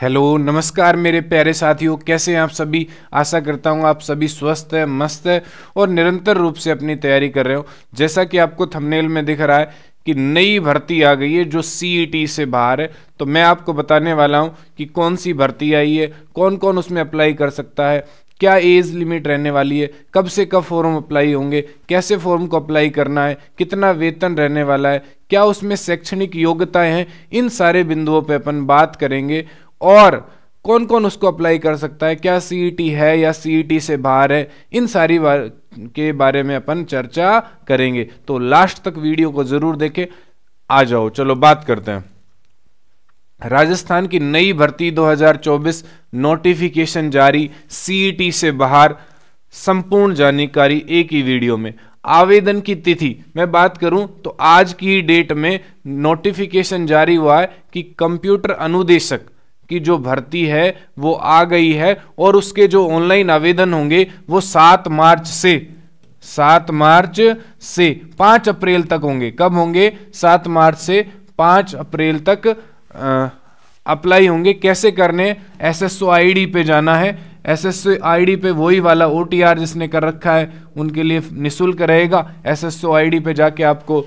hello नमस्कार मेरे प्यारे साथियों कैसे हैं आप सभी आशा करता हूं आप सभी स्वस्थ है मस्त है और निरंतर रूप से अपनी तैयारी कर रहे हो जैसा कि आपको थंबनेल में दिख रहा है कि नई भर्ती आ गई है जो सी e से बाहर है तो मैं आपको बताने वाला हूं कि कौन सी भर्ती आई है कौन कौन उसमें अप्लाई कर सकता है क्या एज लिमिट रहने वाली है कब से कब फॉर्म अप्लाई होंगे कैसे फॉर्म को अप्लाई करना है कितना वेतन रहने वाला है क्या उसमें शैक्षणिक योग्यताएं हैं इन सारे बिंदुओं पर अपन बात करेंगे और कौन कौन उसको अप्लाई कर सकता है क्या सी e है या सीईटी e से बाहर है इन सारी बार के बारे में अपन चर्चा करेंगे तो लास्ट तक वीडियो को ज़रूर देखें आ जाओ चलो बात करते हैं राजस्थान की नई भर्ती 2024 नोटिफिकेशन जारी सीईटी e से बाहर संपूर्ण जानकारी एक ही वीडियो में आवेदन की तिथि मैं बात करूं तो आज की डेट में नोटिफिकेशन जारी हुआ है कि कंप्यूटर अनुदेशक की जो भर्ती है वो आ गई है और उसके जो ऑनलाइन आवेदन होंगे वो सात मार्च से सात मार्च से पांच अप्रैल तक होंगे कब होंगे सात मार्च से पांच अप्रैल तक अप्लाई होंगे कैसे करने S S O I D पे जाना है S S O I D पे वही वाला ओ टी आर जिसने कर रखा है उनके लिए निःशुल्क रहेगा S S O I D पे जाके आपको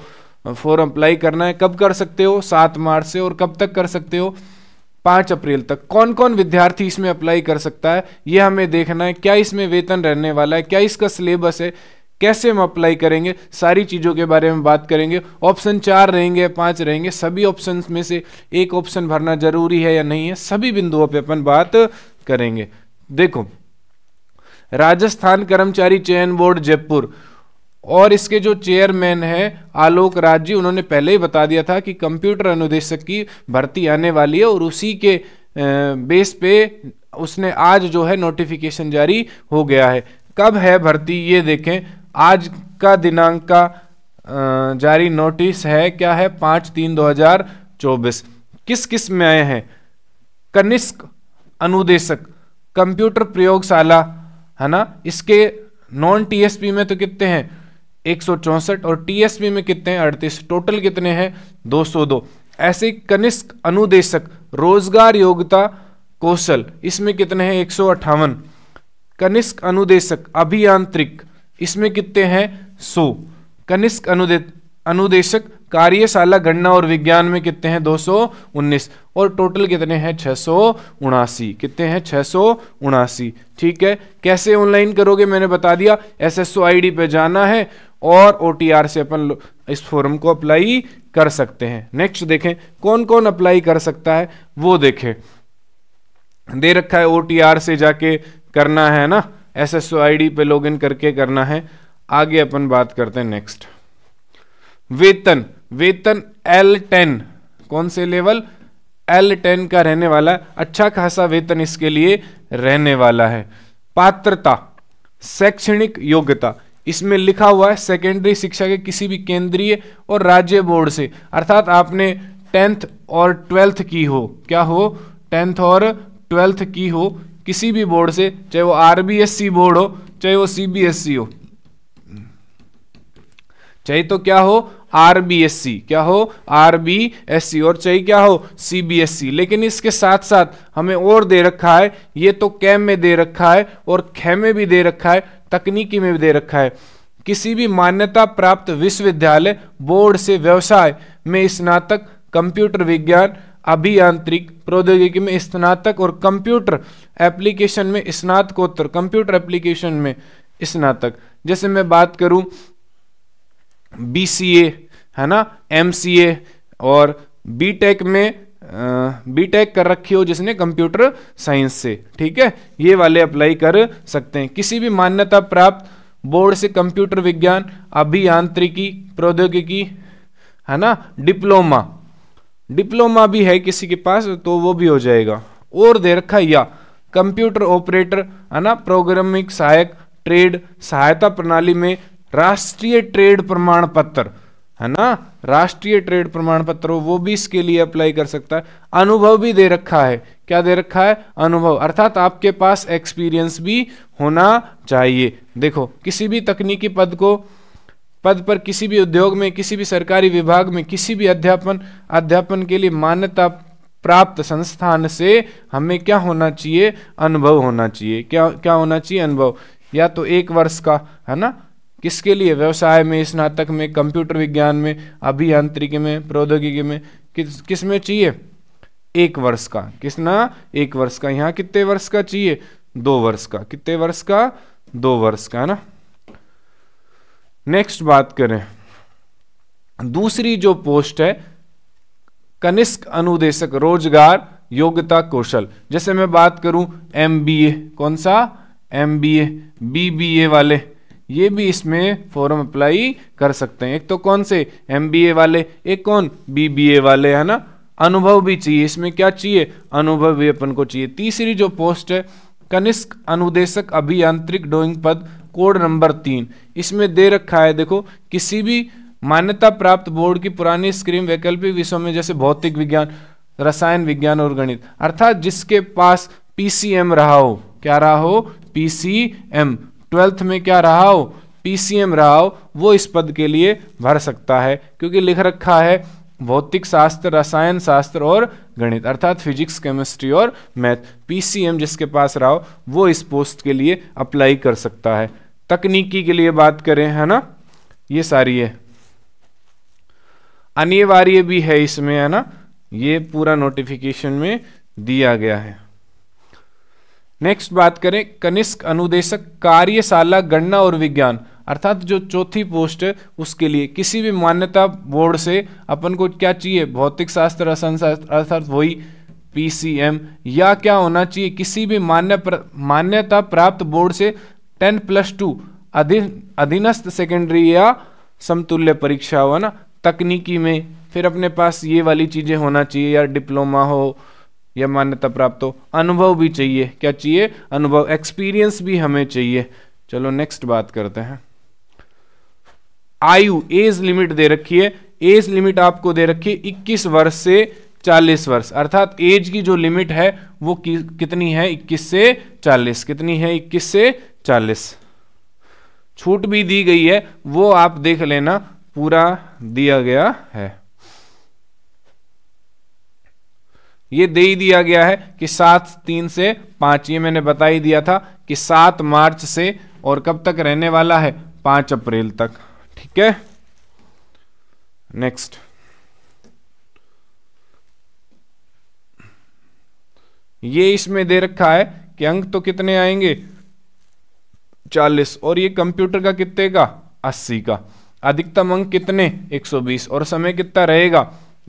फॉर्म अप्लाई करना है कब कर सकते हो सात मार्च से और कब तक कर सकते हो पांच अप्रैल तक कौन कौन विद्यार्थी इसमें अप्लाई कर सकता है यह हमें देखना है क्या इसमें वेतन रहने वाला है क्या इसका सिलेबस है कैसे हम अप्लाई करेंगे सारी चीज़ों के बारे में बात करेंगे ऑप्शन चार रहेंगे पांच रहेंगे सभी ऑप्शन में से एक ऑप्शन भरना जरूरी है या नहीं है सभी बिंदुओं पर अपन बात करेंगे देखो राजस्थान कर्मचारी चयन बोर्ड जयपुर और इसके जो चेयरमैन है आलोक राज जी उन्होंने पहले ही बता दिया था कि कंप्यूटर अनुदेशक की भर्ती आने वाली है और उसी के बेस पे उसने आज जो है नोटिफिकेशन जारी हो गया है कब है भर्ती ये देखें आज का दिनांक का जारी नोटिस है क्या है पाँच तीन दो हजार चौबीस किस किस में आए हैं कनिष्क अनुदेशक कंप्यूटर प्रयोगशाला है ना इसके नॉन टीएसपी में तो कितने हैं एक और टीएसबी में कितने हैं अड़तीस टोटल कितने हैं 202 ऐसे कनिष्क अनुदेशक रोजगार योग्यता कौशल इसमें कितने हैं एक कनिष्क अनुदेशक अभियांत्रिक इसमें कितने हैं सो कनिष्क अनुदे अनुदेशक कार्यशाला गणना और विज्ञान में कितने हैं उन्नीस और टोटल कितने हैं छः कितने हैं छः ठीक है कैसे ऑनलाइन करोगे मैंने बता दिया एस एस पे जाना है और ओ से अपन इस फॉर्म को अप्लाई कर सकते हैं नेक्स्ट देखें कौन कौन अप्लाई कर सकता है वो देखें दे रखा है ओ से जाके करना है ना एस एस आई डी पे लॉग इन करके करना है आगे अपन बात करते हैं नेक्स्ट वेतन वेतन एल टेन कौन से लेवल एल टेन का रहने वाला अच्छा खासा वेतन इसके लिए रहने वाला है पात्रता शैक्षणिक योग्यता इसमें लिखा हुआ है सेकेंडरी शिक्षा के किसी भी केंद्रीय और राज्य बोर्ड से अर्थात आपने टेंथ और ट्वेल्थ की हो क्या हो टेंथ और ट्वेल्थ की हो किसी भी बोर्ड से चाहे वो आरबीएससी बोर्ड हो चाहे वो सीबीएसई हो चाहे तो क्या हो आरबीएससी क्या हो आरबीएससी और चाहे क्या हो सीबीएसई लेकिन इसके साथ साथ हमें और दे रखा है ये तो कैम में दे रखा है और खेमे भी दे रखा है तकनीकी में भी दे रखा है किसी भी मान्यता प्राप्त विश्वविद्यालय बोर्ड से व्यवसाय में स्नातक कंप्यूटर विज्ञान अभियांत्रिक प्रौद्योगिकी में स्नातक और कंप्यूटर एप्लीकेशन में स्नातकोत्तर कंप्यूटर एप्लीकेशन में स्नातक जैसे मैं बात करूं बी है ना एम और बीटेक में बी टेक कर रखी हो जिसने कंप्यूटर साइंस से ठीक है ये वाले अप्लाई कर सकते हैं किसी भी मान्यता प्राप्त बोर्ड से कंप्यूटर विज्ञान अभियांत्रिकी प्रौद्योगिकी है ना डिप्लोमा डिप्लोमा भी है किसी के पास तो वो भी हो जाएगा और दे रखा या कंप्यूटर ऑपरेटर है ना प्रोग्रामिंग सहायक ट्रेड सहायता प्रणाली में राष्ट्रीय ट्रेड प्रमाण पत्र है ना राष्ट्रीय ट्रेड प्रमाण पत्र हो वो भी इसके लिए अप्लाई कर सकता है अनुभव भी दे रखा है क्या दे रखा है अनुभव अर्थात आपके पास एक्सपीरियंस भी होना चाहिए देखो किसी भी तकनीकी पद को पद पर किसी भी उद्योग में किसी भी सरकारी विभाग में किसी भी अध्यापन अध्यापन के लिए मान्यता प्राप्त संस्थान से हमें क्या होना चाहिए अनुभव होना चाहिए क्या क्या होना चाहिए अनुभव या तो एक वर्ष का है ना किसके लिए व्यवसाय में स्नातक में कंप्यूटर विज्ञान में अभियांत्रिकी में प्रौद्योगिकी में किस किस में चाहिए एक वर्ष का किसना एक वर्ष का यहाँ कितने वर्ष का चाहिए दो वर्ष का कितने वर्ष का दो वर्ष का है ना नेक्स्ट बात करें दूसरी जो पोस्ट है कनिष्क अनुदेशक रोजगार योग्यता कौशल जैसे मैं बात करूं एमबीए कौन सा एमबीए बीबीए वाले ये भी इसमें फॉर्म अप्लाई कर सकते हैं एक तो कौन से एम वाले एक कौन बी वाले है ना अनुभव भी चाहिए इसमें क्या चाहिए अनुभव भी अपन को चाहिए तीसरी जो पोस्ट है कनिष्क अनुदेशक अभियांत्रिक ड्रॉइंग पद कोड नंबर तीन इसमें दे रखा है देखो किसी भी मान्यता प्राप्त बोर्ड की पुरानी स्क्रीम वैकल्पिक विषयों में जैसे भौतिक विज्ञान रसायन विज्ञान और गणित अर्थात जिसके पास पीसीएम रहा हो क्या रहा हो पीसीएम ट्वेल्थ में क्या रहा हो पीसीएम रहा हो वो इस पद के लिए भर सकता है क्योंकि लिख रखा है भौतिक शास्त्र रसायन शास्त्र और गणित अर्थात फिजिक्स केमिस्ट्री और मैथ पीसीएम जिसके पास रहा हो वो इस पोस्ट के लिए अप्लाई कर सकता है तकनीकी के लिए बात करें है ना ये सारी है अनिवार्य भी है इसमें है ना ये पूरा नोटिफिकेशन में दिया गया है नेक्स्ट बात करें कनिष्क अनुदेशक कार्यशाला गणना और विज्ञान अर्थात जो चौथी पोस्ट है उसके लिए किसी भी मान्यता बोर्ड से अपन को क्या चाहिए भौतिक शास्त्र शास्त्र अर्थात वही पीसीएम या क्या होना चाहिए किसी भी मान्य प्र, मान्यता प्राप्त बोर्ड से टेन प्लस टू अधीनस्थ सेकेंडरी या समतुल्य परीक्षा हो ना तकनीकी में फिर अपने पास ये वाली चीज़ें होना चाहिए या डिप्लोमा हो या मान्यता प्राप्त हो अनुभव भी चाहिए क्या चाहिए अनुभव एक्सपीरियंस भी हमें चाहिए चलो नेक्स्ट बात करते हैं आयु एज लिमिट दे रखी है एज लिमिट आपको दे रखी है इक्कीस वर्ष से चालीस वर्ष अर्थात एज की जो लिमिट है वो कि, कितनी है इक्कीस से चालीस कितनी है इक्कीस से चालीस छूट भी दी गई है वो आप देख लेना पूरा दिया गया है ये दे ही दिया गया है कि सात तीन से पाँच ये मैंने बता ही दिया था कि सात मार्च से और कब तक रहने वाला है पाँच अप्रैल तक ठीक है नेक्स्ट ये इसमें दे रखा है कि अंक तो कितने आएंगे चालीस और ये कंप्यूटर का कितने का अस्सी का अधिकतम अंक कितने 120 और समय कितना रहेगा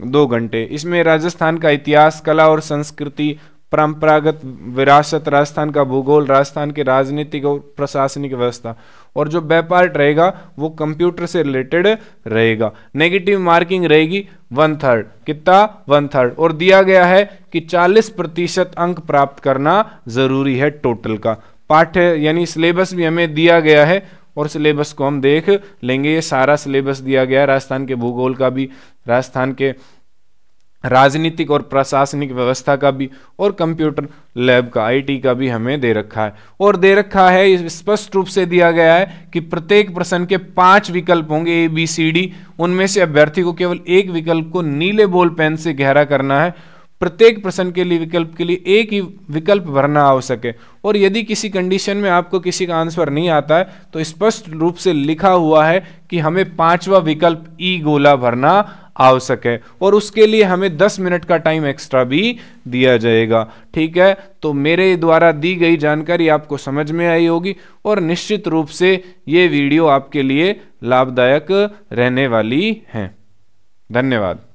दो घंटे इसमें राजस्थान का इतिहास कला और संस्कृति परंपरागत विरासत राजस्थान का भूगोल राजस्थान की राजनीतिक और प्रशासनिक व्यवस्था और जो व्यापार रहेगा वो कंप्यूटर से रिलेटेड रहेगा नेगेटिव मार्किंग रहेगी वन थर्ड कितना वन थर्ड और दिया गया है कि 40 प्रतिशत अंक प्राप्त करना ज़रूरी है टोटल का पाठ्य यानी सिलेबस भी हमें दिया गया है और सिलेबस को हम देख लेंगे ये सारा सिलेबस दिया गया है राजस्थान के भूगोल का भी राजस्थान के राजनीतिक और प्रशासनिक व्यवस्था का भी और कंप्यूटर लैब का आईटी का भी हमें दे रखा है और दे रखा है स्पष्ट रूप से दिया गया है कि प्रत्येक प्रश्न के पांच विकल्प होंगे ए बी सी डी उनमें से अभ्यर्थी को केवल एक विकल्प को नीले बोल पेन से गहरा करना है प्रत्येक प्रश्न के लिए विकल्प के लिए एक ही विकल्प भरना आवश्यक है और यदि किसी कंडीशन में आपको किसी का आंसर नहीं आता है तो स्पष्ट रूप से लिखा हुआ है कि हमें पांचवा विकल्प ई गोला भरना आवश्यक है और उसके लिए हमें 10 मिनट का टाइम एक्स्ट्रा भी दिया जाएगा ठीक है तो मेरे द्वारा दी गई जानकारी आपको समझ में आई होगी और निश्चित रूप से ये वीडियो आपके लिए लाभदायक रहने वाली है धन्यवाद